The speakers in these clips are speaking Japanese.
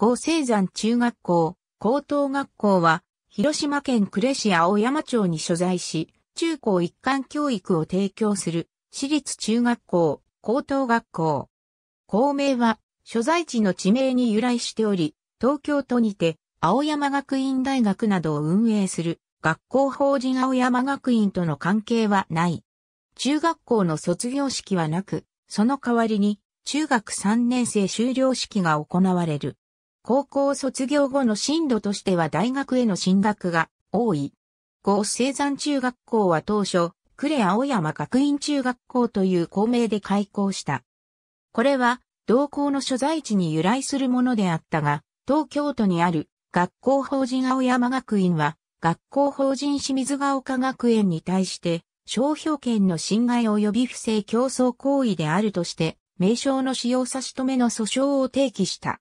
合成山中学校、高等学校は、広島県呉市青山町に所在し、中高一貫教育を提供する、私立中学校、高等学校。校名は、所在地の地名に由来しており、東京都にて、青山学院大学などを運営する、学校法人青山学院との関係はない。中学校の卒業式はなく、その代わりに、中学3年生修了式が行われる。高校卒業後の進路としては大学への進学が多い。合成山中学校は当初、呉青山学院中学校という校名で開校した。これは、同校の所在地に由来するものであったが、東京都にある学校法人青山学院は、学校法人清水ヶ丘学園に対して、商標権の侵害及び不正競争行為であるとして、名称の使用差し止めの訴訟を提起した。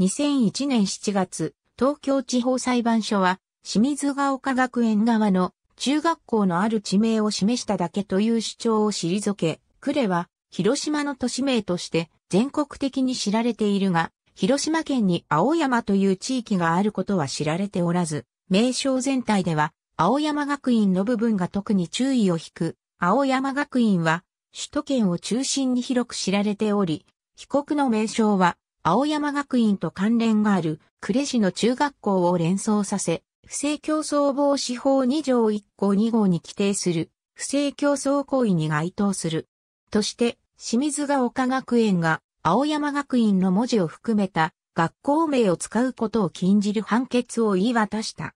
2001年7月、東京地方裁判所は、清水が丘学園側の中学校のある地名を示しただけという主張を退け、呉は広島の都市名として全国的に知られているが、広島県に青山という地域があることは知られておらず、名称全体では青山学院の部分が特に注意を引く。青山学院は首都圏を中心に広く知られており、被告の名称は青山学院と関連がある呉市の中学校を連想させ、不正競争防止法2条1項2号に規定する不正競争行為に該当する。として、清水が丘学園が青山学院の文字を含めた学校名を使うことを禁じる判決を言い渡した。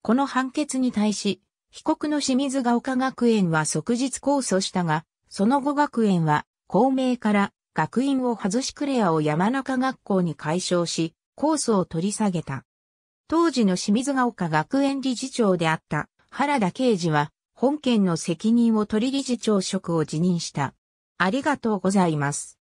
この判決に対し、被告の清水が丘学園は即日控訴したが、その後学園は公明から学院を外しクレアを山中学校に解消し、コースを取り下げた。当時の清水が丘学園理事長であった原田啓二は、本件の責任を取り理事長職を辞任した。ありがとうございます。